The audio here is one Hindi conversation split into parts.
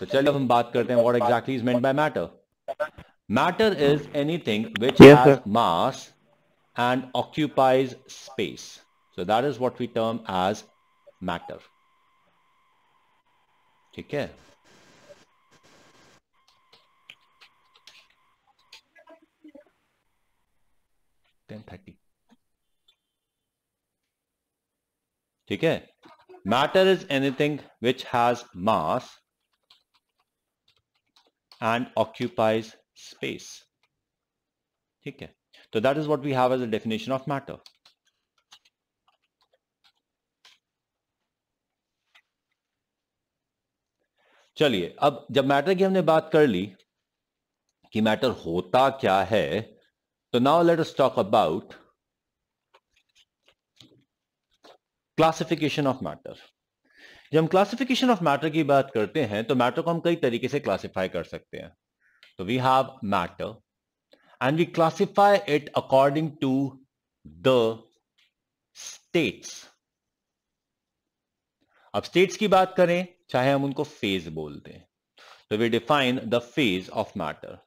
तो चलिए हम बात करते हैं what exactly is meant by matter matter is anything which has mass and occupies space so that is what we term as matter ठीक है टेन थर्टी ठीक है matter is anything which has mass and occupies space ठीक है तो that is what we have as a definition of matter चलिए अब जब मैटर की हमने बात कर ली कि मैटर होता क्या है तो now let us talk about classification of matter जब हम क्लासिफिकेशन ऑफ मैटर की बात करते हैं तो मैटर को हम कई तरीके से क्लासिफाई कर सकते हैं तो we have matter and we classify it according to the states अब स्टेट्स की बात करें चाहे हम उनको फेज बोलते हैं तो we define the phase of matter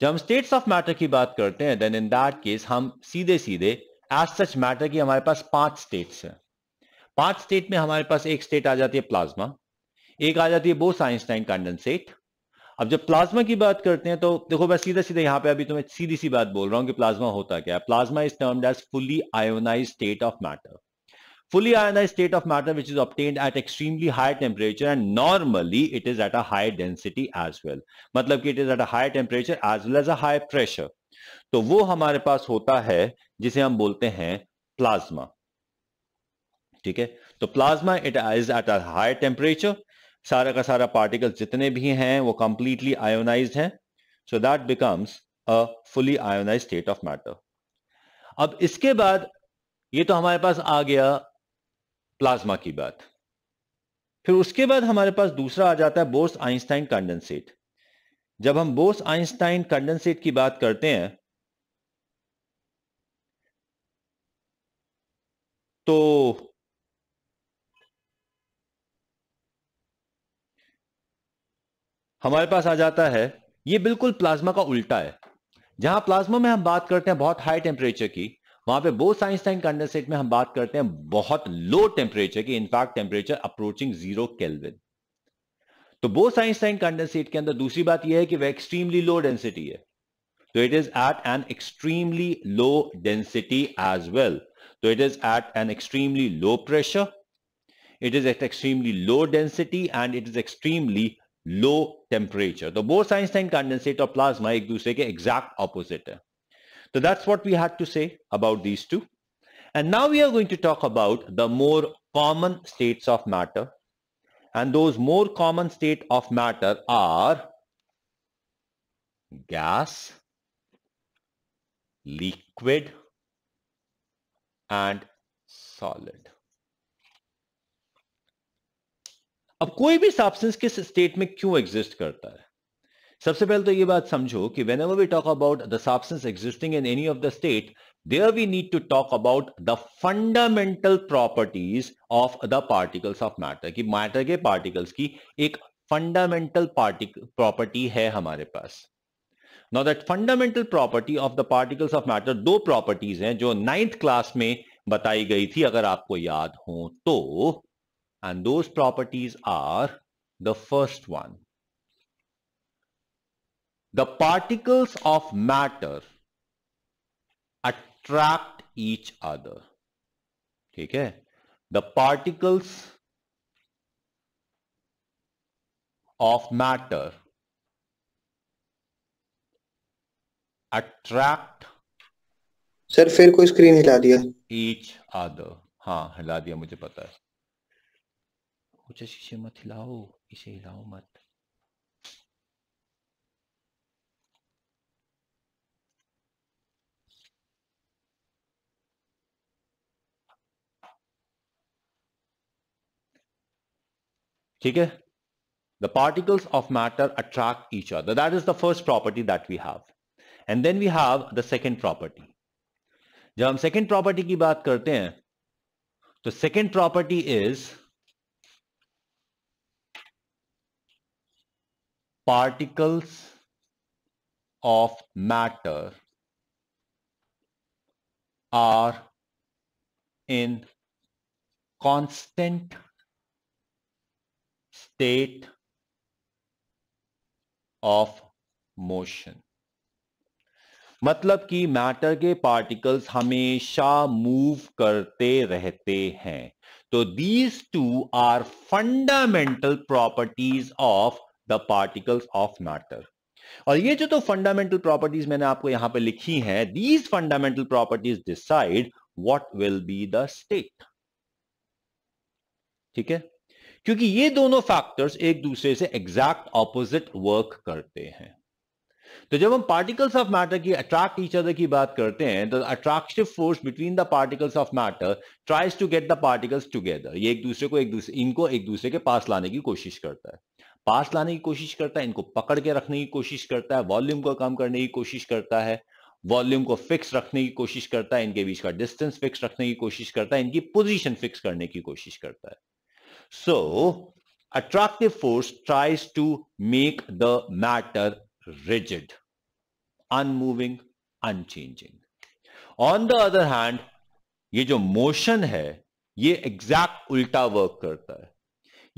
जब हम स्टेट्स ऑफ मैटर की बात करते हैं देन इन दैट केस हम सीधे सीधे एज सच मैटर की हमारे पास पांच स्टेट्स हैं पांच स्टेट में हमारे पास एक स्टेट आ जाती है प्लाज्मा एक आ जाती है बोस आइंस्टाइन कंडेंसेट अब जब प्लाज्मा की बात करते हैं तो देखो मैं सीधा सीधा यहां पे अभी तुम्हें सीधी सी बात बोल रहा हूं कि प्लाज्मा होता क्या है plasma is termed as fully ionize state of matter fully ionize state of matter which is obtained at extremely high temperature and normally it is at a high density as well मतलब कि it is at a high temperature as well as a high pressure तो वो हमारे पास होता है जिसे हम बोलते हैं प्लाज्मा ठीक है तो plasma it is at a high temperature सारा का सारा पार्टिकल जितने भी हैं वो कंप्लीटली आयोनाइज हैं so that becomes a fully ionize state of matter अब इसके बाद ये तो हमारे पास आ गया प्लाज्मा की बात फिर उसके बाद हमारे पास दूसरा आ जाता है बोस आइंस्टाइन कंडेंसेट जब हम बोस आइंस्टाइन कंडेंसेट की बात करते हैं तो हमारे पास आ जाता है ये बिल्कुल प्लाज्मा का उल्टा है जहां प्लाज्मा में हम बात करते हैं बहुत हाई टेम्परेचर की वहां पे बोस आइंस्टाइन कंडेंसेट में हम बात करते हैं बहुत लो टेम्परेचर की in fact temperature approaching zero kelvin तो बोस आइंस्टाइन कंडेंसेट के अंदर दूसरी बात यह है कि वह एक्सट्रीमली लो डेंसिटी है तो it is at an extremely low density as well तो it is at an extremely low pressure it is at extremely low density and it is extremely low temperature. The Bose-Einstein condensate or plasma is the exact opposite. So that's what we had to say about these two. And now we are going to talk about the more common states of matter. And those more common state of matter are gas, liquid and solid. अब कोई भी सब्सटेंस किस स्टेट में क्यों एग्जिस्ट करता है सबसे पहले तो ये बात समझो कि whenever we talk about the substance existing in any of the state there we need to talk about the fundamental properties of the particles of matter कि मैटर के पार्टिकल्स की एक फंडामेंटल प्रॉपर्टी है हमारे पास know that fundamental property of the particles of matter दो प्रॉपर्टीज हैं जो नाइन्थ क्लास में बताई गई थी अगर आपको याद हो तो and those properties are the first one. The particles of matter attract each other. Okay? The particles of matter attract Sir, फिर कोई स्क्रीन हिला दिया Each other. हाँ हिला दिया मुझे पता है कुछ शीशे मत हिलाओ इसे हिलाओ मत ठीक है the particles of matter attract each other that is the first property that we have and then we have the second property जब हम सेकेंड प्रॉपर्टी की बात करते हैं तो second property is particles of matter are in constant state of motion मतलब कि मैटर के पार्टिकल्स हमेशा मूव करते रहते हैं तो these two are fundamental properties of the particles of matter और ये जो तो फंडामेंटल प्रॉपर्टीज मैंने आपको यहां पे लिखी हैं these fundamental properties decide what will be the state ठीक है क्योंकि ये दोनों फैक्टर्स एक दूसरे से एग्जैक्ट ऑपोजिट वर्क करते हैं तो जब हम पार्टिकल्स ऑफ मैटर की अट्रैक्ट ईच अदर की बात करते हैं तो attractive force between the particles of matter tries to get the particles together ये एक दूसरे को एक दूसरे इनको एक दूसरे के पास लाने की कोशिश करता है पास लाने की कोशिश करता है इनको पकड़ के रखने की कोशिश करता है वॉल्यूम को कम करने की कोशिश करता है वॉल्यूम को फिक्स रखने की कोशिश करता है इनके बीच का डिस्टेंस फिक्स रखने की कोशिश करता है इनकी पोजीशन फिक्स करने की कोशिश करता है so attractive force tries to make the matter rigid unmoving unchanging on the other hand ये जो मोशन है ये एग्जैक्ट उल्टा वर्क करता है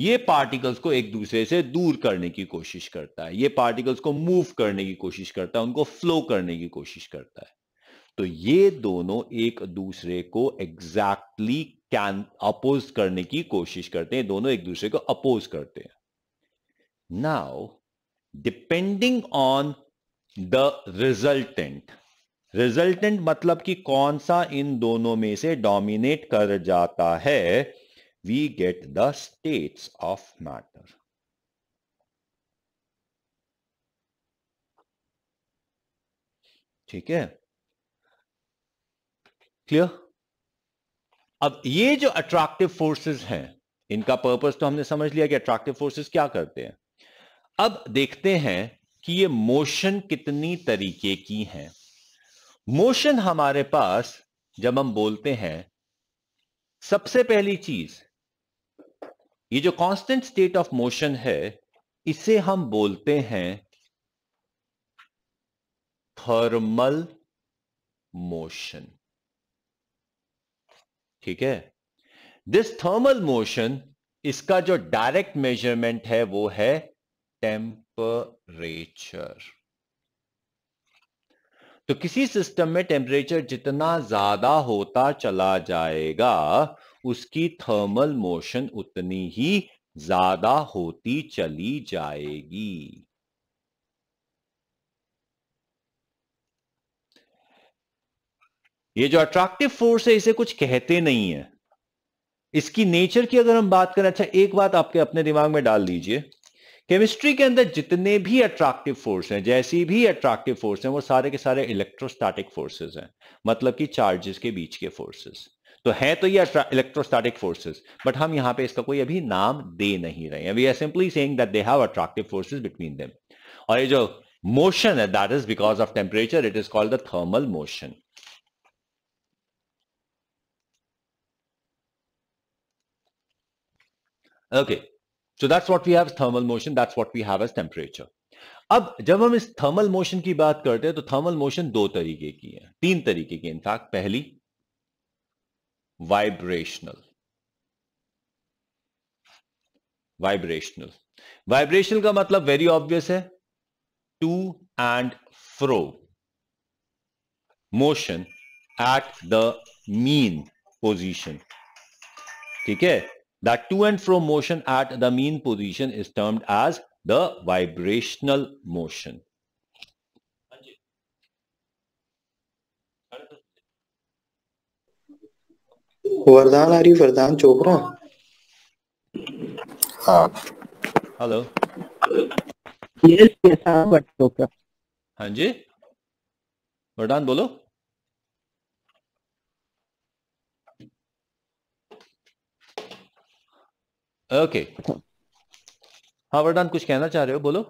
ये पार्टिकल्स को एक दूसरे से दूर करने की कोशिश करता है ये पार्टिकल्स को मूव करने की कोशिश करता है उनको फ्लो करने की कोशिश करता है तो ये दोनों एक दूसरे को एग्जैक्टली कैन अपोज करने की कोशिश करते हैं दोनों एक दूसरे को अपोज करते हैं now depending on the resultant resultant मतलब कि कौन सा इन दोनों में से डोमिनेट कर जाता है we get the states of matter. ठीक है क्लियर अब ये जो अट्रैक्टिव फोर्सेस हैं इनका पर्पस तो हमने समझ लिया कि अट्रैक्टिव फोर्सेस क्या करते हैं अब देखते हैं कि ये मोशन कितनी तरीके की हैं मोशन हमारे पास जब हम बोलते हैं सबसे पहली चीज ये जो कांस्टेंट स्टेट ऑफ मोशन है इसे हम बोलते हैं थर्मल मोशन ठीक है दिस थर्मल मोशन इसका जो डायरेक्ट मेजरमेंट है वो है टेम्परेचर तो किसी सिस्टम में टेम्परेचर जितना ज्यादा होता चला जाएगा उसकी थर्मल मोशन उतनी ही ज्यादा होती चली जाएगी ये जो अट्रैक्टिव फोर्स है इसे कुछ कहते नहीं है इसकी नेचर की अगर हम बात करें अच्छा एक बात आपके अपने दिमाग में डाल दीजिए केमिस्ट्री के अंदर जितने भी अट्रैक्टिव फोर्स हैं जैसी भी अट्रैक्टिव फोर्स हैं वो सारे के सारे इलेक्ट्रोस्टैटिक फोर्सेस हैं मतलब कि चार्जेस के बीच के फोर्सेस तो है तो ये इलेक्ट्रोस्टैटिक फोर्सेस बट हम यहां पे इसका कोई अभी नाम दे नहीं रहे हैं we are simply saying that they have attractive forces between them और ये जो मोशन है that is because of temperature it is called the thermal motion okay so that's what we have thermal motion that's what we have as temperature अब जब हम इस थर्मल मोशन की बात करते हैं तो थर्मल मोशन दो तरीके की है तीन तरीके की इनफैक्ट पहली वाइब्रेशनल वाइब्रेशनल वाइब्रेशनल का मतलब वेरी ऑब्वियस है to and fro motion at the mean position ठीक है the to and fro motion at the mean position is termed as the vibrational motion वरदान आ रही वरदान चोपड़ा हाँ हेलो यस यस हाँ चोपड़ा हाँ जी वरदान बोलो ओके okay. हाँ वरदान कुछ कहना चाह रहे हो बोलो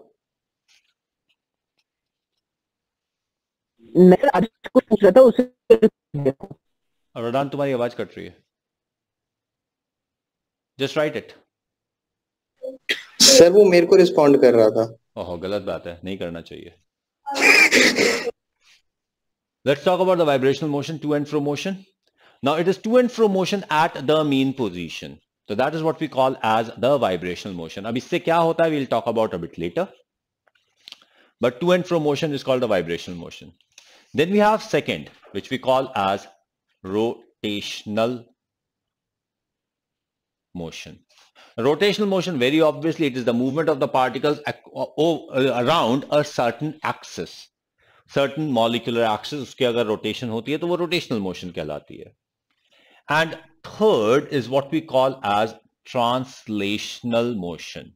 मैं आज कुछ पूछ रहा था उसे और रदान तुम्हारी आवाज कट रही है जस्ट राइट इट सर वो मेरे को रिस्पॉन्ड कर रहा था ओहो गलत बात है नहीं करना चाहिए let's talk about the vibrational motion to and fro motion now it is to and fro motion at the mean position तो that is what we call as the vibrational motion अब इससे क्या होता है we talk about a bit later but to and fro motion is called the vibrational motion then we have second which we call as rotational motion. Rotational motion, very obviously, it is the movement of the particles around a certain axis, certain molecular axis. If there is rotation, it is rotational motion. And third is what we call as translational motion.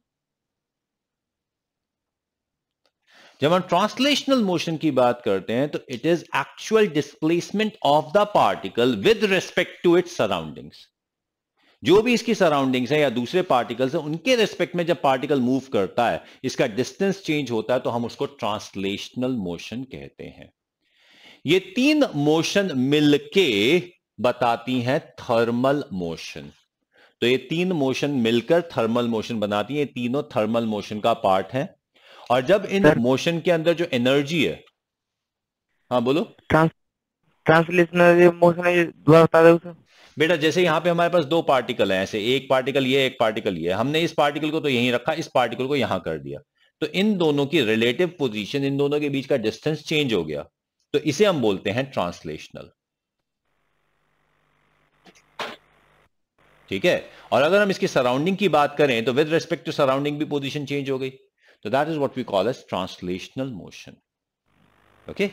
जब हम ट्रांसलेशनल मोशन की बात करते हैं तो it is actual displacement of the particle with respect to its surroundings जो भी इसकी सराउंडिंग्स है या दूसरे पार्टिकल्स है उनके रेस्पेक्ट में जब पार्टिकल मूव करता है इसका डिस्टेंस चेंज होता है तो हम उसको ट्रांसलेशनल मोशन कहते हैं ये तीन मोशन मिलके बताती हैं थर्मल मोशन तो ये तीन मोशन मिलकर थर्मल मोशन बनाती है तीनों थर्मल मोशन का पार्ट है और जब इन मोशन के अंदर जो एनर्जी है हाँ बोलो ट्रांसलेशनल मोशन बता दो बेटा जैसे यहाँ पे हमारे पास दो पार्टिकल है ऐसे एक पार्टिकल ये एक पार्टिकल ये हमने इस पार्टिकल को तो यहीं रखा इस पार्टिकल को यहां कर दिया तो इन दोनों की रिलेटिव पोजीशन इन दोनों के बीच का डिस्टेंस चेंज हो गया तो इसे हम बोलते हैं ट्रांसलेशनल ठीक है और अगर हम इसकी सराउंडिंग की बात करें तो विद रेस्पेक्ट टू सराउंडिंग भी पोजिशन चेंज हो गई तो that is what we call as translational motion okay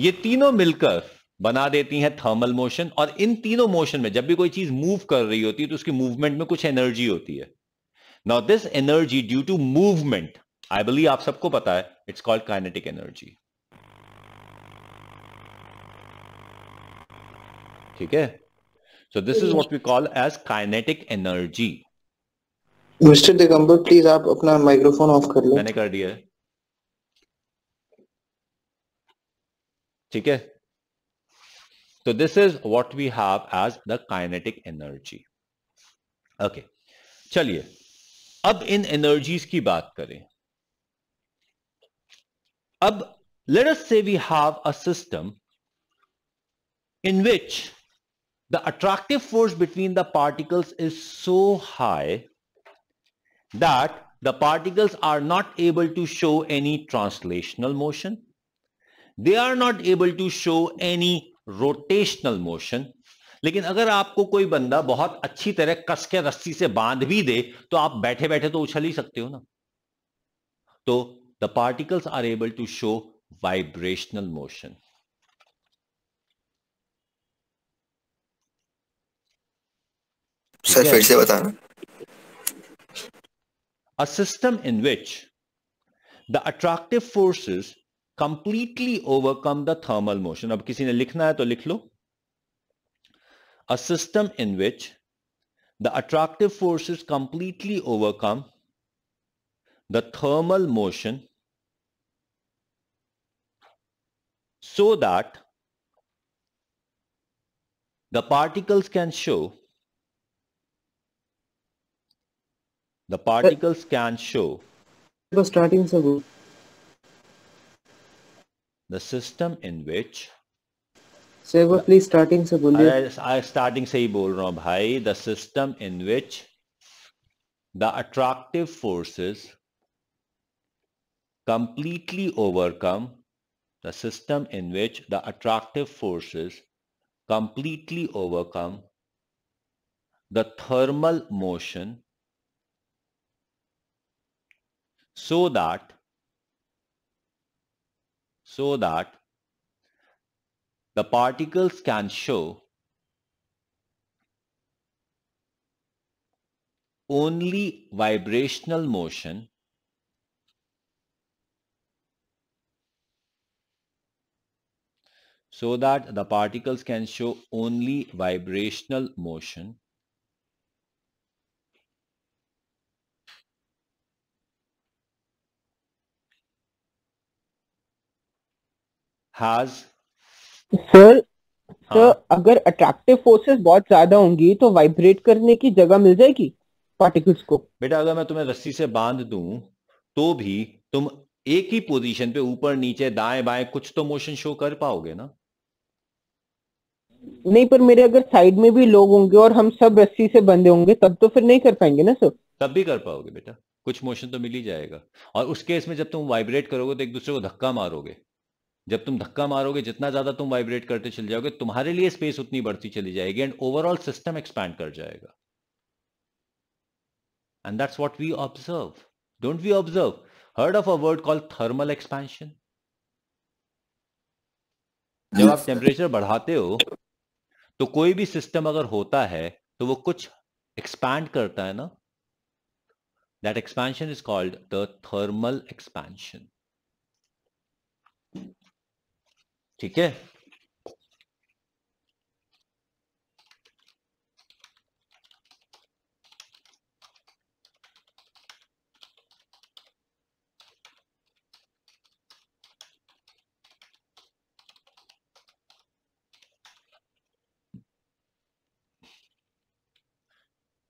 ये तीनों मिलकर बना देती हैं थर्मल मोशन और इन तीनों मोशन में जब भी कोई चीज मूव कर रही होती है तो उसकी मूवमेंट में कुछ एनर्जी होती है now this energy due to movement I believe आप सबको पता है इट्स कॉल्ड काइनेटिक एनर्जी ठीक है so this is what we call as kinetic energy mister Digambar please आप अपना माइक्रोफोन ऑफ कर लो मैंने कर दिया है ठीक है तो this is what we have as the kinetic energy okay चलिए अब इन एनर्जीज की बात करें अब let us say we have a system in which the attractive force between the particles is so high that the particles are not able to show any translational motion. They are not able to show any rotational motion. लेकिन अगर आपको कोई बंदा बहुत अच्छी तरह कस के रस्सी से बांध भी दे तो आप बैठे बैठे तो उछल ही सकते हो ना तो the particles are able to show vibrational motion sir फिर से बताना a system in which the attractive forces completely overcome the thermal motion. अब किसी ने लिखना है तो लिख लो A system in which the attractive forces completely overcome the thermal motion so that the particles can show The particles can show. The starting so good. The system in which sir वो प्लीज से बोलिए अरे स्टार्टिंग से ही बोल रहा हूँ भाई the system completely overcome the system in which the attractive forces completely overcome the thermal motion so that so that the particles can show only vibrational motion so that the particles can show only vibrational motion has sir sir अगर अट्रैक्टिव फोर्सेस बहुत ज्यादा होंगी तो वाइब्रेट करने की जगह मिल जाएगी पार्टिकल्स को बेटा अगर मैं तुम्हें रस्सी से बांध दूं तो भी तुम एक ही पोजीशन पे ऊपर नीचे दाएं बाएं कुछ तो मोशन शो कर पाओगे ना नहीं पर मेरे अगर साइड में भी लोग होंगे और हम सब रस्सी से बंधे होंगे तब तो फिर नहीं कर पाएंगे ना सर तब भी कर पाओगे बेटा कुछ मोशन तो मिल ही जाएगा और उस केस में जब तुम वाइब्रेट करोगे तो एक दूसरे को धक्का मारोगे जब तुम धक्का मारोगे जितना ज्यादा तुम वाइब्रेट करते चले जाओगे तुम्हारे लिए स्पेस उतनी बढ़ती चली जाएगी एंड ओवरऑल सिस्टम एक्सपैंड कर जाएगा and that's what we observe don't we observe heard of a word call thermal expansion जब आप टेम्परेचर बढ़ाते हो तो कोई भी सिस्टम अगर होता है तो वो कुछ एक्सपैंड करता है ना that expansion is called the thermal expansion ठीक है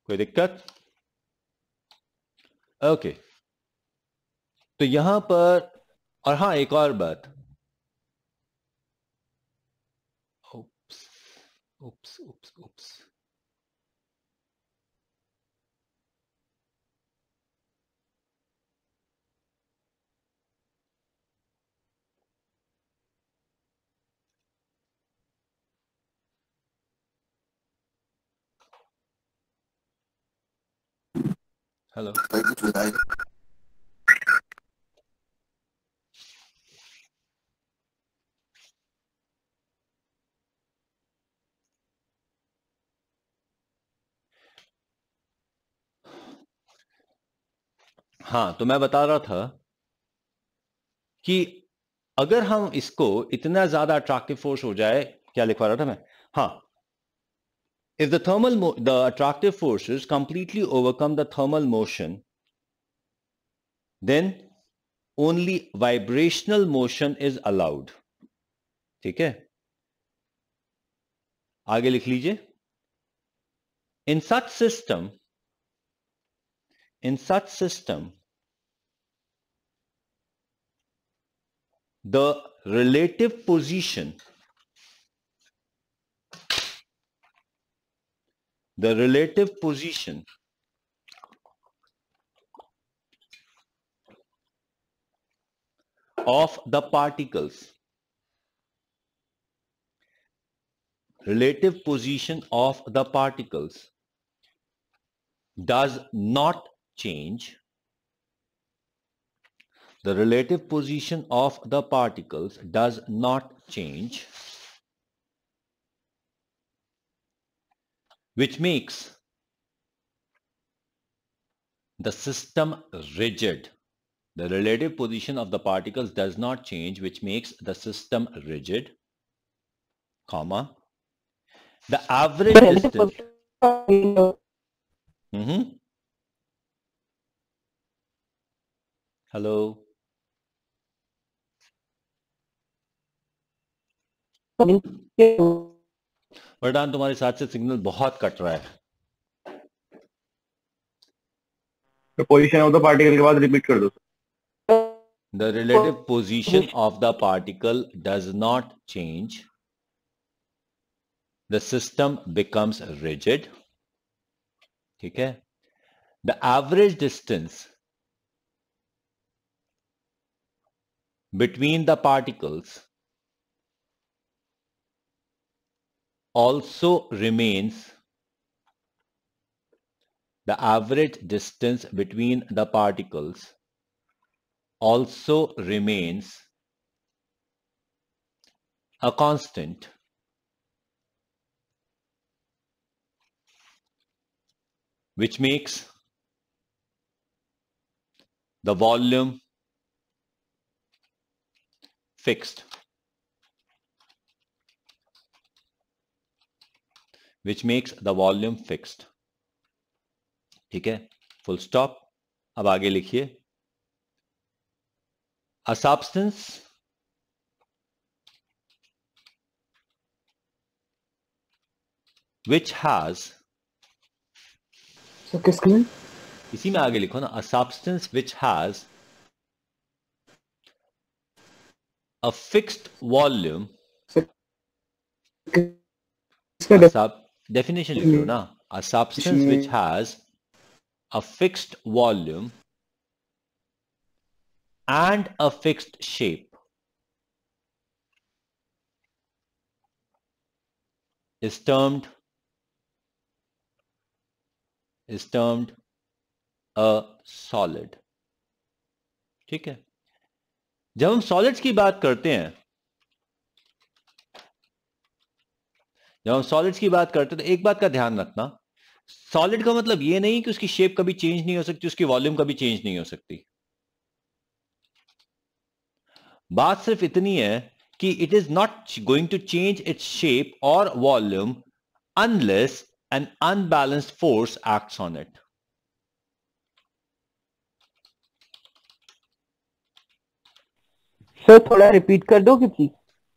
कोई दिक्कत ओके okay. तो यहां पर और हां एक और बात Oops, oops, oops. Hello. हाँ तो मैं बता रहा था कि अगर हम इसको इतना ज्यादा अट्रैक्टिव फोर्स हो जाए क्या लिखवा रहा था मैं हाँ if the thermal the attractive forces completely overcome the thermal motion then only vibrational motion is allowed ठीक है आगे लिख लीजिए in such system in such system the relative position the relative position of the particles relative position of the particles does not change the relative position of the particles does not change which makes the system rigid. The relative position of the particles does not change which makes the system rigid, comma. The average distance... Mm -hmm. Hello. वरदान तुम्हारे साथ से सिग्नल बहुत कट रहा है पोजीशन ऑफ द पार्टिकल के बाद रिपीट कर दो the relative position of the particle does not change the system becomes rigid ठीक है the average distance between the particles also remains the average distance between the particles also remains a constant which makes the volume fixed. Which makes the volume fixed ठीक है फुल स्टॉप अब आगे लिखिए अ सब्सटेंस हैज has इसी में आगे लिखो ना a substance which has a fixed volume सब डेफिनेशन लिख लो ना a substance which has a fixed volume and a fixed shape is termed is termed a solid ठीक है जब हम सॉलिड्स की बात करते हैं जब हम सॉलिड्स की बात करते हैं तो एक बात का ध्यान रखना सॉलिड का मतलब ये नहीं कि उसकी शेप कभी चेंज नहीं हो सकती उसकी वॉल्यूम कभी चेंज नहीं हो सकती बात सिर्फ इतनी है कि it is not going to change its shape और volume unless an unbalanced force acts on it sir थोड़ा रिपीट कर कि please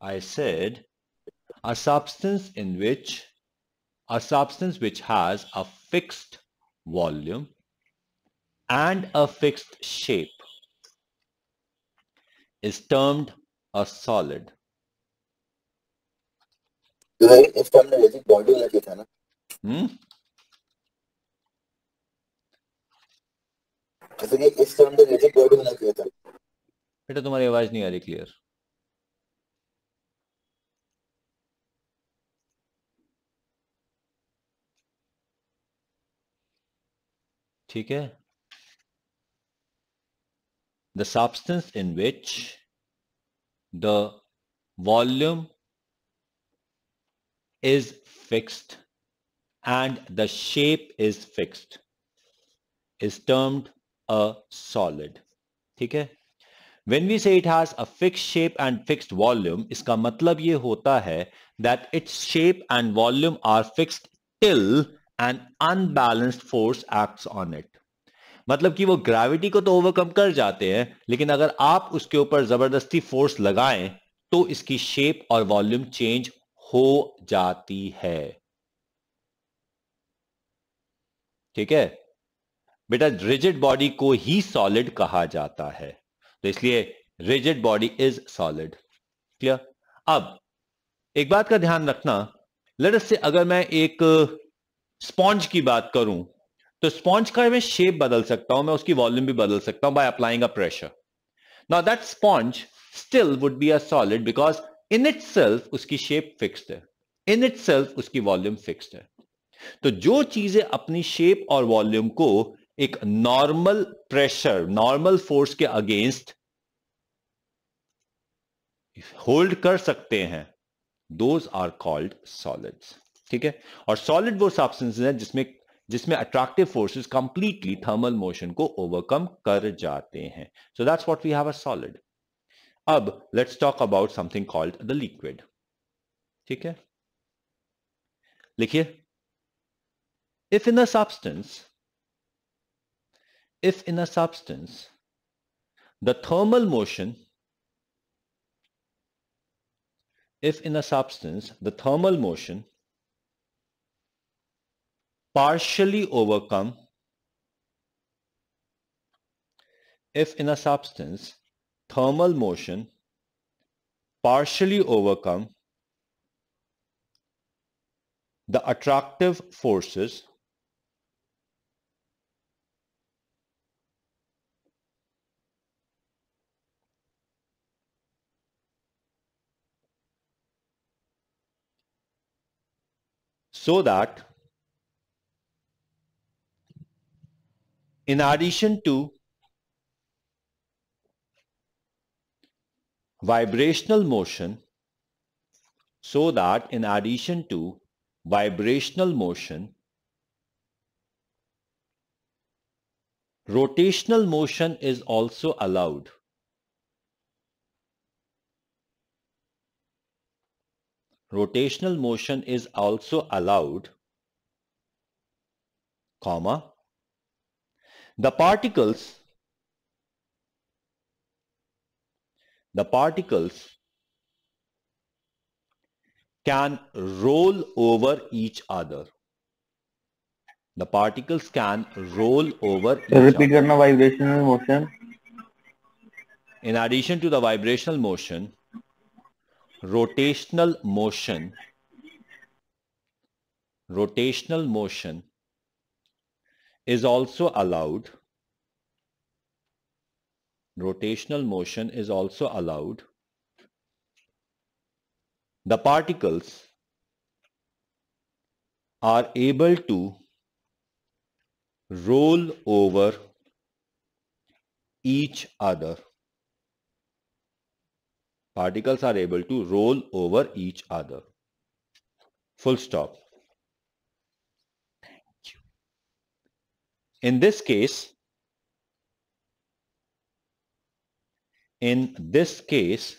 I said a substance in which a substance which has a fixed volume and a fixed shape is termed a solid. भाई इसको तुम्हारी आवाज नहीं आ रही क्लियर ठीक है the substance in which the volume is fixed and the shape is fixed is termed a solid. ठीक है When we say it has a fixed shape and fixed volume, इसका मतलब ये होता है that its shape and volume are fixed till an unbalanced force act on it मतलब कि वो ग्रेविटी को तो ओवरकम कर जाते हैं लेकिन अगर आप उसके ऊपर जबरदस्ती फोर्स लगाएं तो इसकी शेप और वॉल्यूम चेंज हो जाती है ठीक है बेटा रिजिड बॉडी को ही सॉलिड कहा जाता है तो इसलिए rigid body is solid clear अब एक बात का ध्यान रखना लड़स से अगर मैं एक स्पॉन्ज की बात करूं तो स्पॉन्ज का मैं शेप बदल सकता हूं मैं उसकी वॉल्यूम भी बदल सकता हूं by applying a pressure now that sponge still would be a solid because in it उसकी शेप फिक्स्ड है इन इट उसकी वॉल्यूम फिक्स्ड है तो जो चीजें अपनी शेप और वॉल्यूम को एक नॉर्मल प्रेशर नॉर्मल फोर्स के अगेंस्ट होल्ड कर सकते हैं दोज आर कॉल्ड सॉलिड्स ठीक है और सॉलिड वो सब्सटेंस है जिसमें जिसमें attractive forces completely thermal motion को ओवरकम कर जाते हैं so that's what we have a solid अब let's talk about something called the liquid ठीक है लिखिए if in a substance if in a substance the thermal motion if in a substance the thermal motion partially overcome if in a substance thermal motion partially overcome the attractive forces so that in addition to vibrational motion so that in addition to vibrational motion rotational motion is also allowed rotational motion is also allowed comma the particles the particles can roll over each other the particles can roll over repeat vibrational motion in addition to the vibrational motion rotational motion rotational motion is also allowed. Rotational motion is also allowed. The particles are able to roll over each other. Particles are able to roll over each other. Full stop. In this case, in this case,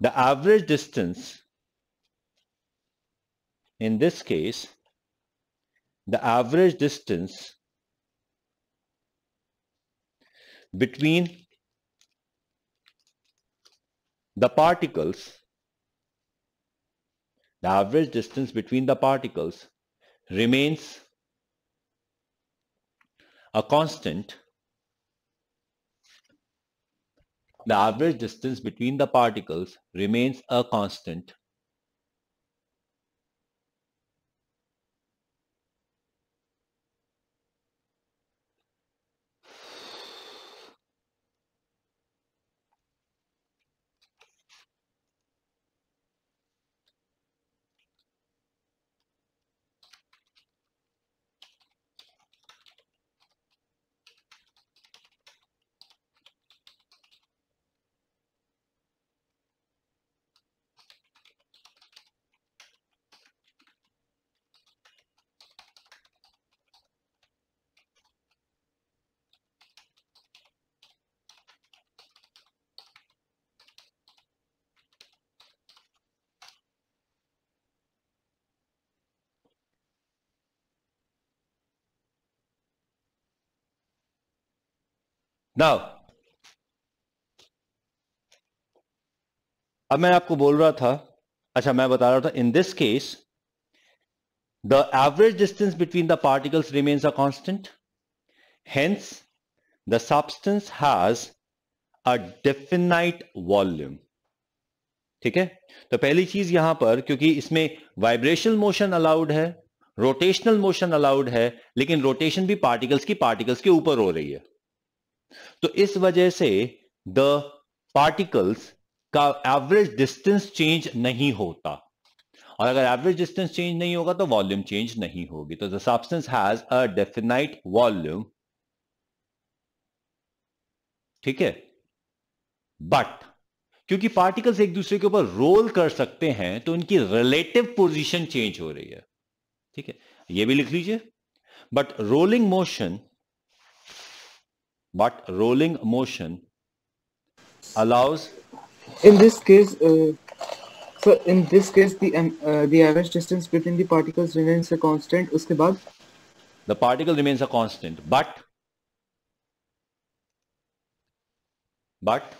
the average distance in this case the average distance between the particles the average distance between the particles remains a constant the average distance between the particles remains a constant अब मैं आपको बोल रहा था अच्छा मैं बता रहा था in this case the average distance between the particles remains a constant hence the substance has a definite volume ठीक है तो पहली चीज यहां पर क्योंकि इसमें वाइब्रेशनल मोशन अलाउड है रोटेशनल मोशन अलाउड है लेकिन रोटेशन भी पार्टिकल्स की पार्टिकल्स के ऊपर हो रही है तो इस वजह से द पार्टिकल्स का एवरेज डिस्टेंस चेंज नहीं होता और अगर एवरेज डिस्टेंस चेंज नहीं होगा तो वॉल्यूम चेंज नहीं होगी तो the substance has a definite volume ठीक है बट क्योंकि पार्टिकल्स एक दूसरे के ऊपर रोल कर सकते हैं तो उनकी रिलेटिव पोजीशन चेंज हो रही है ठीक है ये भी लिख लीजिए but rolling motion but rolling motion allows In this case, uh, so in this case, the um, uh, the average distance between the particles remains a constant. उसके बाद the particle remains a constant, but but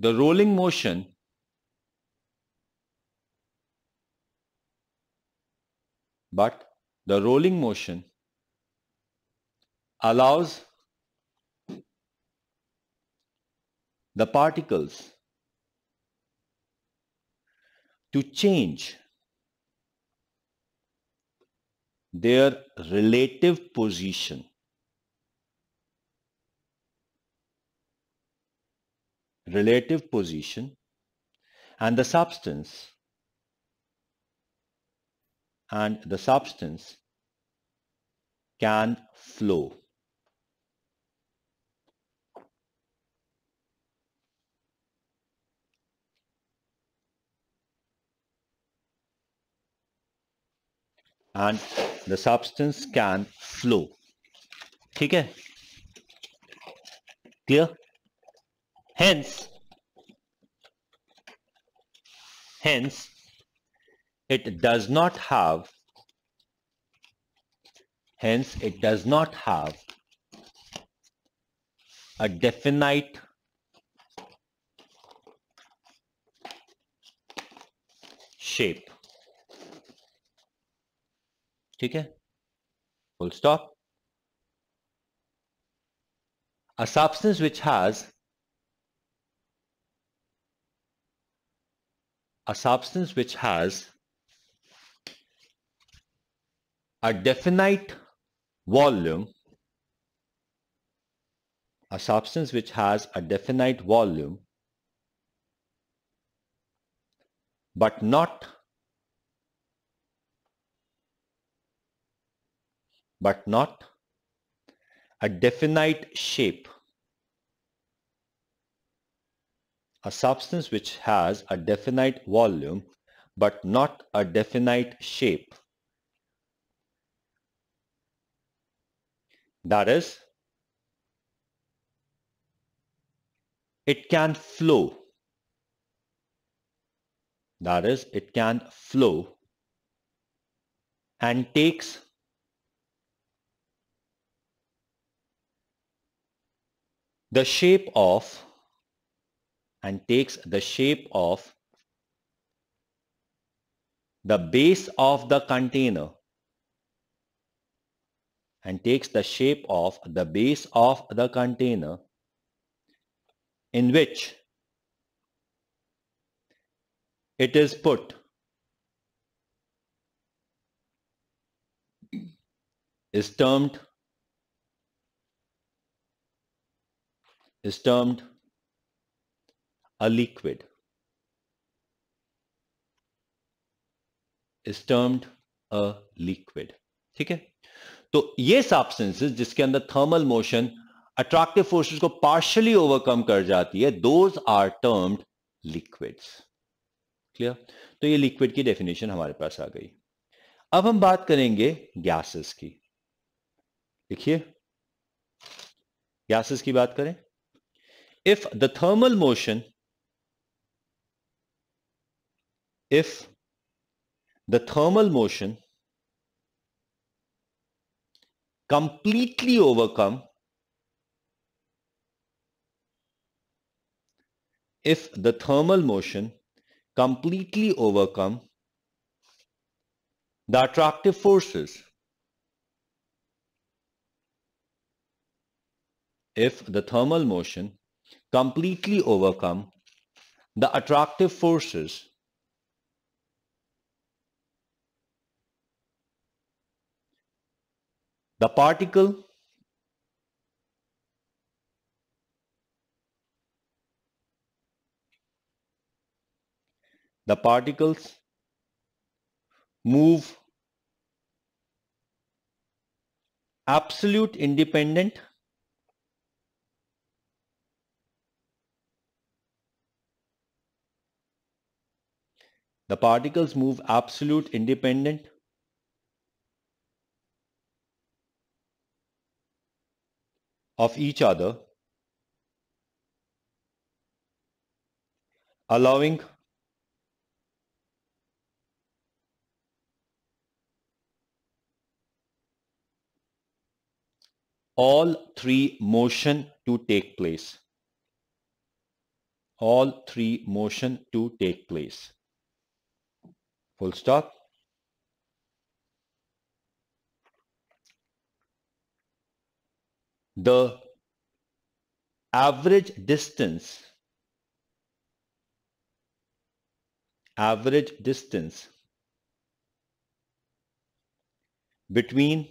the rolling motion but the rolling motion allows the particles to change their relative position relative position and the substance and the substance can flow and the substance can flow Okay? Clear? hence hence it does not have hence it does not have a definite shape ठीक stop a substance which has a substance which has a definite volume a substance which has a definite volume but not but not a definite shape. A substance which has a definite volume but not a definite shape. That is, it can flow. That is, it can flow and takes the shape of and takes the shape of the base of the container and takes the shape of the base of the container in which it is put is termed is termed a liquid is termed a liquid ठीक है तो ये सब्सटेंसेस जिसके अंदर थर्मल मोशन अट्रैक्टिव फोर्सेस को पार्शियली ओवरकम कर जाती है those are termed liquids clear तो ये लिक्विड की डेफिनेशन हमारे पास आ गई अब हम बात करेंगे गैसेस की देखिए गैसेस की बात करें if the thermal motion if the thermal motion completely overcome if the thermal motion completely overcome the attractive forces if the thermal motion completely overcome the attractive forces the particle the particles move absolute independent The particles move absolute independent of each other allowing all three motion to take place all three motion to take place Full stop. The average distance average distance between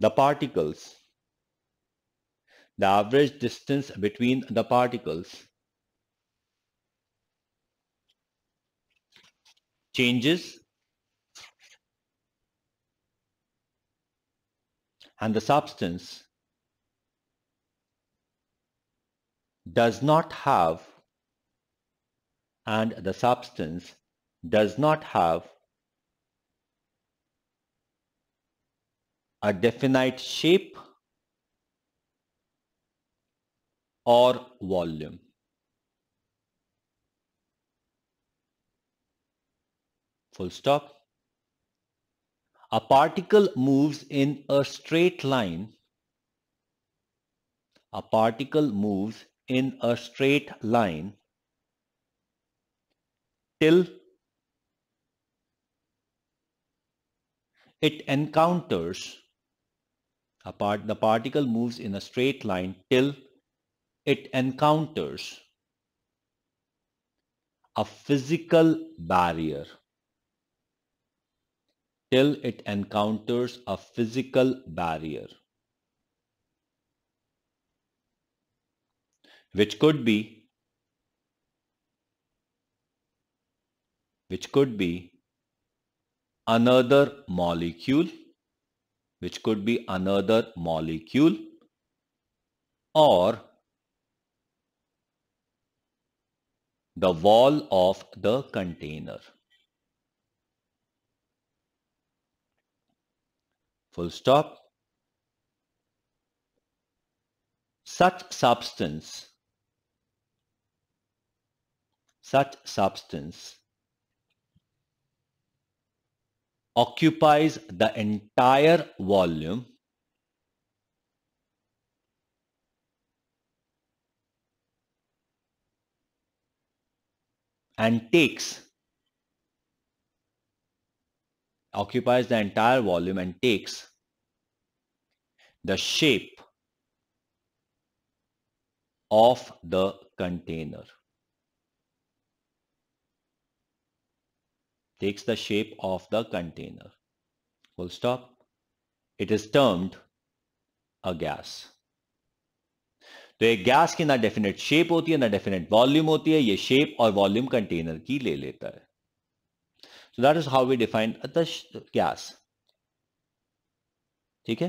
the particles the average distance between the particles changes and the substance does not have and the substance does not have a definite shape or volume. full stop. A particle moves in a straight line. A particle moves in a straight line till it encounters a part, the particle moves in a straight line till it encounters a physical barrier till it encounters a physical barrier, which could be which could be another molecule, which could be another molecule or the wall of the container. full stop. Such substance, such substance occupies the entire volume and takes occupies the entire volume and takes the shape of the container. Takes the shape of the container. Full stop. It is termed a gas. तो एक गैस की ना डेफिनेट शेप होती है ना डेफिनेट वॉल्यूम होती है ये शेप और वॉल्यूम कंटेनर की ले लेता है so that is how we define अतश क्यास ठीक है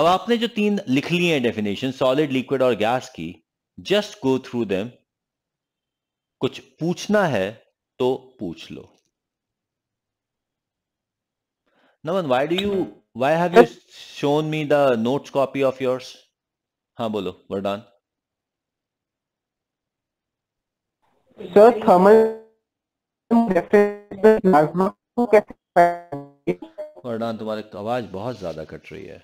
अब आपने जो तीन लिख लिए हैं डेफिनेशन सॉलिड लिक्विड और गैस की जस्ट गो थ्रू देम कुछ पूछना है तो पूछ लो Naman why do you why have you shown me the notes copy of yours हाँ बोलो वरदान सर थर्मल प्लाज्मा तुम्हारी आवाज बहुत ज्यादा कट रही है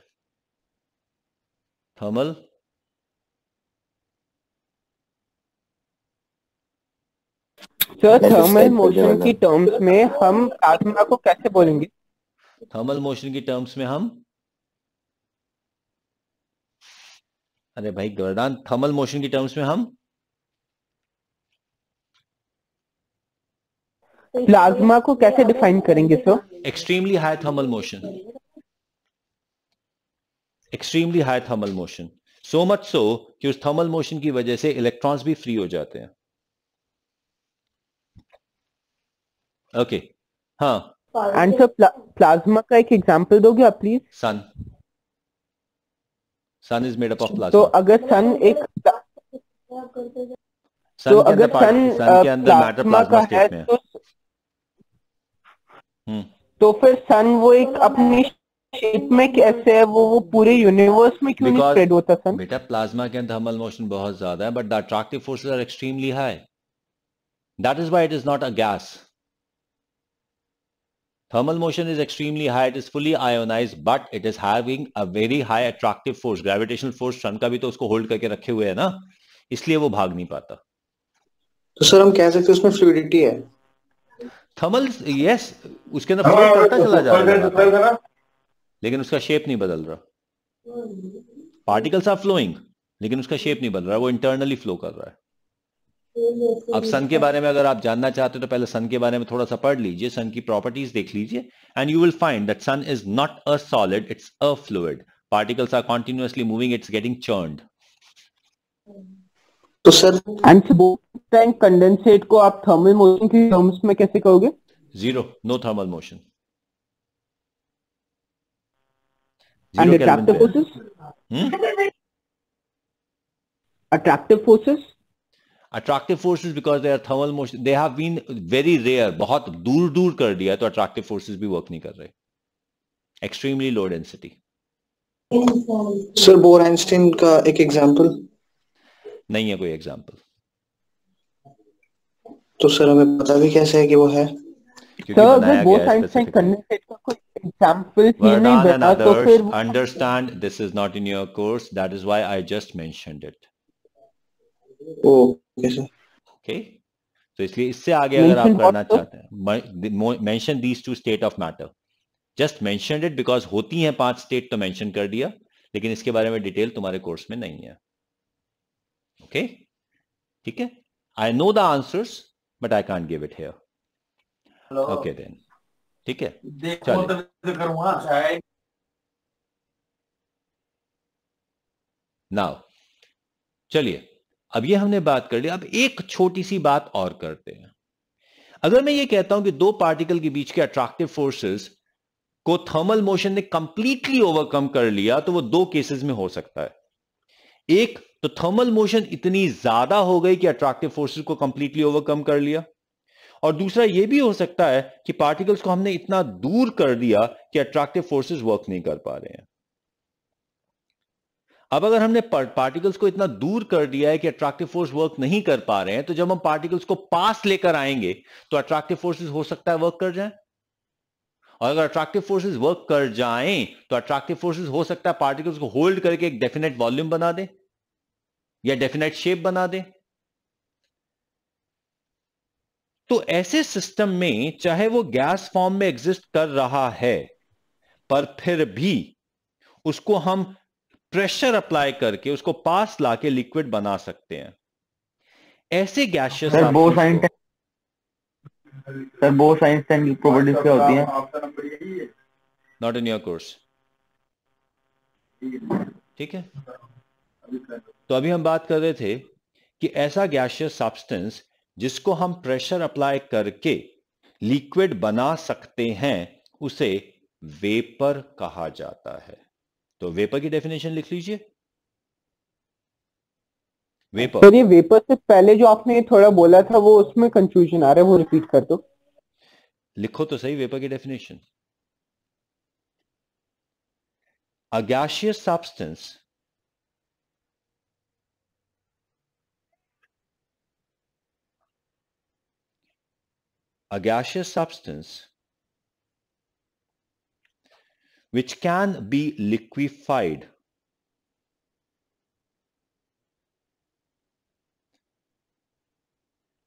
थर्मल सर थर्मल मोशन की टर्म्स में हम प्लाज्मा को कैसे बोलेंगे थर्मल मोशन की टर्म्स में हम अरे भाई गर्डान थर्मल मोशन की टर्म्स में हम प्लाज्मा को कैसे डिफाइन करेंगे sir extremely high thermal motion extremely high thermal motion so much so कि उस थर्मल मोशन की वजह से इलेक्ट्रॉन्स भी फ्री हो जाते हैं ओके okay. हाँ एंड सर प्लाज्मा का एक एग्जांपल दोगे आप please sun sun is made up of plasma तो अगर सन एक सन तो अगर सन के अंदर मैटर प्लाज्मा का है तो हम्म। तो फिर सन वो एक अपनी शेप में कैसे है वो वो पूरे यूनिवर्स में क्यों नहीं स्प्रेड होता सन बेटा प्लाज्मा के अंदर थर्मल मोशन बहुत ज्यादा है but the attractive forces are extremely high that is why it is not a gas thermal motion is extremely high it is fully ionize but it is having a very high attractive force gravitational force sun का भी तो उसको होल्ड करके रखे हुए है ना इसलिए वो भाग नहीं पाता तो सर हम कह सकते हैं उसमें फ्लूडिटी है थर्मल यस उसके अंदर फ्लो हाँ, हाँ, करता चला जा रहा है लेकिन उसका शेप नहीं बदल रहा पार्टिकल्स आर फ्लोइंग लेकिन उसका शेप नहीं बदल रहा वो इंटरनली फ्लो कर रहा है अब सन के बारे में अगर आप जानना चाहते हो तो पहले सन के बारे में थोड़ा सा पढ़ लीजिए सन की प्रॉपर्टीज देख लीजिए and you will find that sun is not a solid it's a fluid particles are continuously moving it's getting churned तो सर एंड टैंक कंडेंसेट को आप थर्मल मोशन की टर्म्स में कैसे कहोगे zero no thermal motion and attractive forces attractive forces rare बहुत दूर दूर कर दिया तो अट्रैक्टिव फोर्सेज भी वर्क नहीं कर रहे extremely low density sir Bose Einstein का एक example... नहीं है कोई एग्जाम्पल तो सर हमें पता भी कैसे है कि वो है understand this is not in your course that is I just तो इसलिए इससे आगे अगर आप करना चाहते हैं two state of matter just it because होती पांच स्टेट तो मैंशन कर दिया लेकिन इसके बारे में डिटेल तुम्हारे कोर्स में नहीं है ओके ठीक है I know the answers but I can't give it here okay then ठीक है नाउ तो चलिए अब ये हमने बात कर ली अब एक छोटी सी बात और करते हैं अगर मैं ये कहता हूं कि दो पार्टिकल के बीच के अट्रैक्टिव फोर्सेस को थर्मल मोशन ने कंप्लीटली ओवरकम कर लिया तो वो दो केसेस में हो सकता है एक तो थर्मल मोशन इतनी ज्यादा हो गई कि अट्रैक्टिव फोर्सेस को कंप्लीटली ओवरकम कर लिया और दूसरा यह भी हो सकता है कि पार्टिकल्स को हमने इतना दूर कर दिया कि अट्रैक्टिव फोर्सेस वर्क नहीं कर पा रहे हैं अब अगर हमने पार्टिकल्स को इतना दूर कर दिया है कि अट्रैक्टिव फोर्स वर्क नहीं कर पा रहे हैं तो जब हम पार्टिकल्स को पास लेकर आएंगे तो अट्रैक्टिव फोर्सेस हो सकता है वर्क कर जाए और अगर अट्रैक्टिव फोर्सेस वर्क कर जाएं तो अट्रैक्टिव फोर्सेस हो सकता है पार्टिकल्स को होल्ड करके एक डेफिनेट वॉल्यूम बना दे या डेफिनेट शेप बना दे तो ऐसे सिस्टम में चाहे वो गैस फॉर्म में एग्जिस्ट कर रहा है पर फिर भी उसको हम प्रेशर अप्लाई करके उसको पास लाके लिक्विड बना सकते हैं ऐसे gases sir Bose Einstein sir Bose Einstein की प्रॉपर्टीज क्या होती हैं नॉट इन योर कोर्स ठीक है तो अभी हम बात कर रहे थे कि ऐसा गैशियस सब्सटेंस जिसको हम प्रेशर अप्लाई करके लिक्विड बना सकते हैं उसे वेपर कहा जाता है तो वेपर की डेफिनेशन लिख लीजिए वेपर तो ये वेपर से पहले जो आपने थोड़ा बोला था वो उसमें कंफ्यूजन आ रहा है वो रिपीट कर दो लिखो तो सही वेपर की definition a gaseous substance a gaseous substance which can be liquefied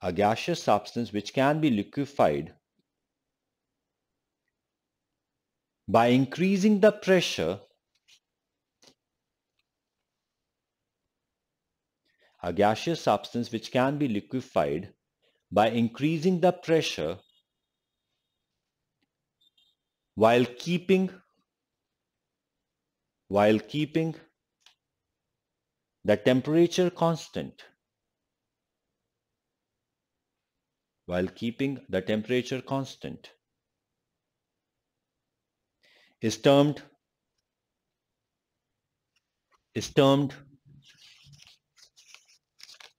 a gaseous substance which can be liquefied by increasing the pressure a gaseous substance which can be liquefied by increasing the pressure while keeping while keeping the temperature constant while keeping the temperature constant is termed is termed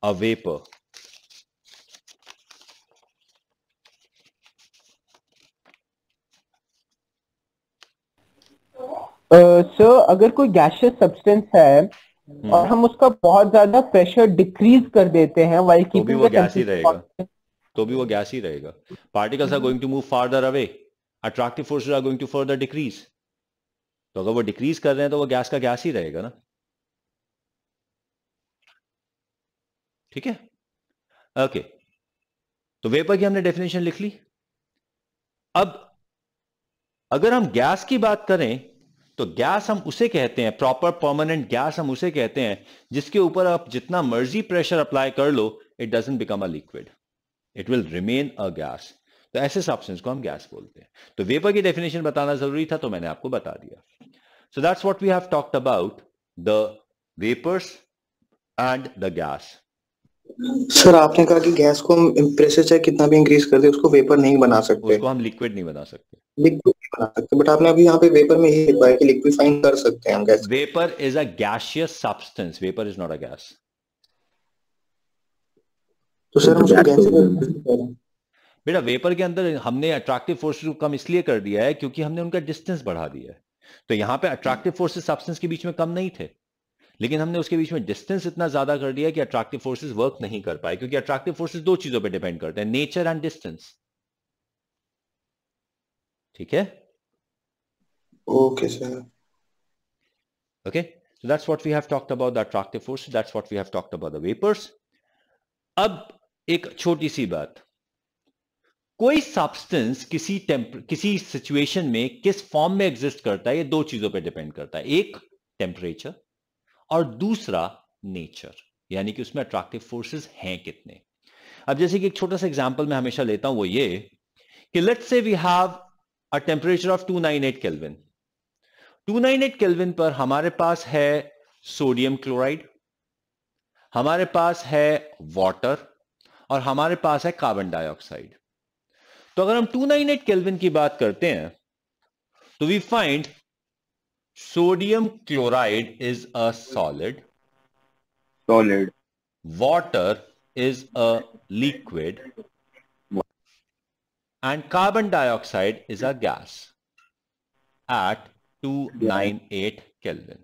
a vapor sir uh, अगर कोई गैशियस सब्सटेंस है हम्म। और हम उसका बहुत ज्यादा प्रेशर डिक्रीज कर देते हैं तो वाइल तो भी वो गैस ही रहेगा तो भी वो गैस ही रहेगा particles are going to move farther away attractive forces are going to further decrease तो अगर वो डिक्रीज कर रहे हैं तो वो गैस का गैस ही रहेगा ना ठीक है ओके okay. तो वेपर की हमने डेफिनेशन लिख ली अब अगर हम गैस की बात करें तो गैस हम उसे कहते हैं प्रॉपर परमानेंट गैस हम उसे कहते हैं जिसके ऊपर आप जितना मर्जी प्रेशर अप्लाई कर लो it doesn't become a liquid it will remain a gas तो ऐसे सब्सटेंस को हम गैस बोलते हैं तो वेपर की डेफिनेशन बताना जरूरी था तो मैंने आपको बता दिया so that's what we have talked about the vapours and the gas sir आपने कहा कि गैस को हम प्रेशर चाहे कितना भी इंक्रीज कर दे उसको वेपर नहीं बना सकते उसको हम लिक्विड नहीं बना सकते लिक्विड हाँ, तो बट आपने अभी यहाँ पे वेपर में ही कि लिक्विफाइंग कर सकते हैं हम gas vapour is a gaseous substance vapour is not a gas तो सर मुझे गैस बेटा वेपर के अंदर हमने अट्रैक्टिव फोर्सेस को कम इसलिए कर दिया है क्योंकि हमने उनका डिस्टेंस बढ़ा दिया है तो यहाँ पे अट्रैक्टिव फोर्सेस सब्सटेंस के बीच में कम नहीं थे लेकिन हमने उसके बीच में डिस्टेंस इतना ज्यादा कर दिया कि अट्रैक्टिव फोर्सेस वर्क नहीं कर पाए क्योंकि अट्रैक्टिव फोर्सेस दो चीजों पर डिपेंड करते हैं नेचर एंड डिस्टेंस ठीक है okay sir okay so that's what we have talked about the attractive force that's what we have talked about the vapours अब एक छोटी सी बात कोई सब्सटेंस किसी किसी सिचुएशन में किस फॉर्म में एग्जिस्ट करता है ये दो चीजों पे डिपेंड करता है एक टेम्परेचर और दूसरा नेचर यानी कि उसमें अट्रैक्टिव फोर्सेस हैं कितने अब जैसे कि एक छोटा सा एग्जांपल मैं हमेशा लेता हूं वो ये कि let's say we have nine eight of 298 nine eight kelvin पर हमारे पास है सोडियम क्लोराइड हमारे पास है वाटर और हमारे पास है कार्बन डाइऑक्साइड तो अगर हम 298 केल्विन की बात करते हैं तो we find sodium chloride is a solid solid water is a liquid and carbon dioxide is a gas at 298 Kelvin.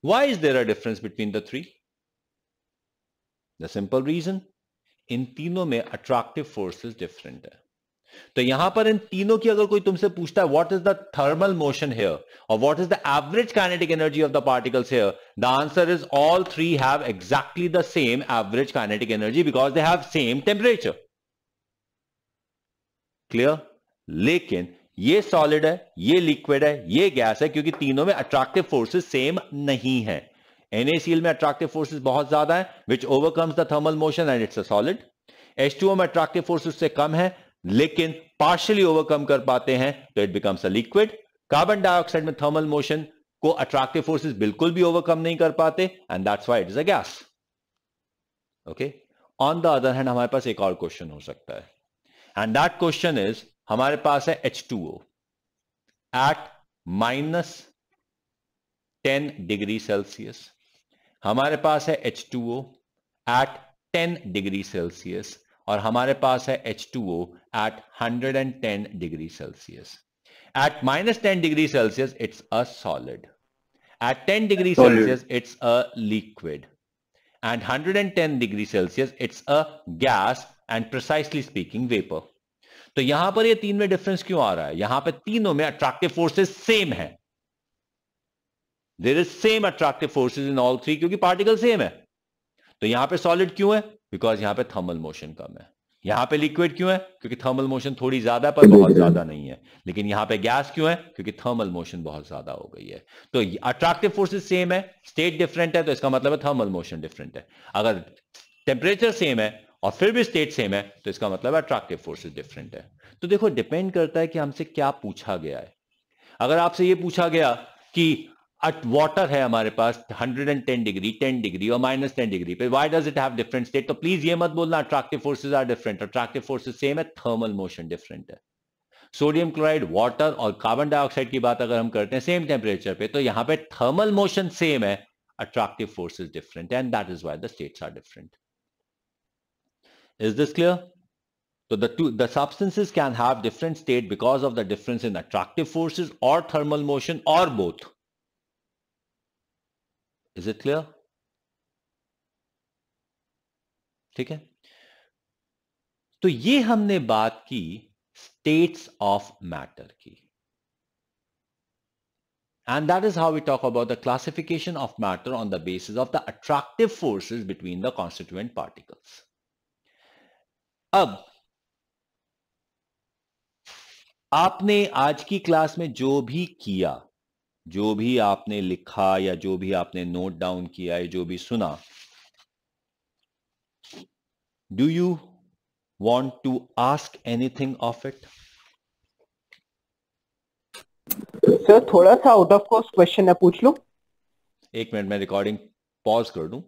Why is there a difference between the three? The simple reason, in tino mein attractive force is different. Hai. तो यहां पर इन तीनों की अगर कोई तुमसे पूछता है what is the thermal motion here और what is the average kinetic energy of the particles here the answer is all three have exactly the same average kinetic energy because they clear लेकिन ये सॉलिड है ये लिक्विड है ये गैस है क्योंकि तीनों में अट्रैक्टिव फोर्सेस सेम नहीं है एनएसीएल में अट्रैक्टिव फोर्सेस बहुत ज्यादा है which overcomes the thermal motion and it's a solid H2O में अट्रैक्टिव फोर्स से कम है लेकिन पार्शियली ओवरकम कर पाते हैं तो it becomes a liquid carbon dioxide में थर्मल मोशन को अट्रैक्टिव फोर्सेस बिल्कुल भी ओवरकम नहीं कर पाते and that's why it is a gas okay on the other hand हमारे पास एक और क्वेश्चन हो सकता है And that question is, हमारे पास है H2O at minus 10 degrees Celsius. हमारे पास है H2O at 10 degrees Celsius और हमारे पास है H2O at 110 degrees Celsius. At minus 10 degrees Celsius, it's a solid. At 10 degrees Celsius, it's a liquid. And 110 degrees Celsius, it's a gas and precisely speaking vapour तो यहां पर ये तीन में डिफरेंस क्यों आ रहा है यहां पर तीनों में अट्रैक्टिव फोर्सेस सेम है there is same attractive forces in all three क्योंकि पार्टिकल सेम है तो यहां पे सॉलिड क्यों है बिकॉज यहां पे थर्मल मोशन कम है यहां पे लिक्विड क्यों है क्योंकि थर्मल मोशन थोड़ी ज्यादा पर बहुत ज्यादा नहीं है लेकिन यहां पे गैस क्यों है क्योंकि थर्मल मोशन बहुत ज्यादा हो गई है तो अट्रैक्टिव फोर्सेस सेम है स्टेट डिफरेंट है तो इसका मतलब है थर्मल मोशन डिफरेंट है अगर टेम्परेचर सेम है और फिर भी स्टेट सेम है तो इसका मतलब अट्रैक्टिव फोर्सेस डिफरेंट है तो देखो डिपेंड करता है कि हमसे क्या पूछा गया है अगर आपसे ये पूछा गया कि अट वाटर है हमारे पास 110 डिग्री 10 डिग्री और माइनस टेन डिग्री पे why does it have different state तो प्लीज ये मत बोलना attractive forces are different attractive forces same है थर्मल मोशन डिफरेंट है सोडियम क्लोराइड वाटर और कार्बन डाइऑक्साइड की बात अगर हम करते हैं सेम टेम्परेचर पे तो यहां पे थर्मल मोशन सेम है attractive forces different and that is why the states are different Is this clear? So the two the substances can have different state because of the difference in attractive forces or thermal motion or both. Is it clear? ठीक है तो ये हमने बात की states of matter की and that is how we talk about the classification of matter on the basis of the attractive forces between the constituent particles. अब आपने आज की क्लास में जो भी किया जो भी आपने लिखा या जो भी आपने नोट डाउन किया या जो भी सुना do you want to ask anything of it sir थोड़ा सा आउट ऑफ कोर्स क्वेश्चन है पूछ लू एक मिनट मैं रिकॉर्डिंग पॉज कर दूं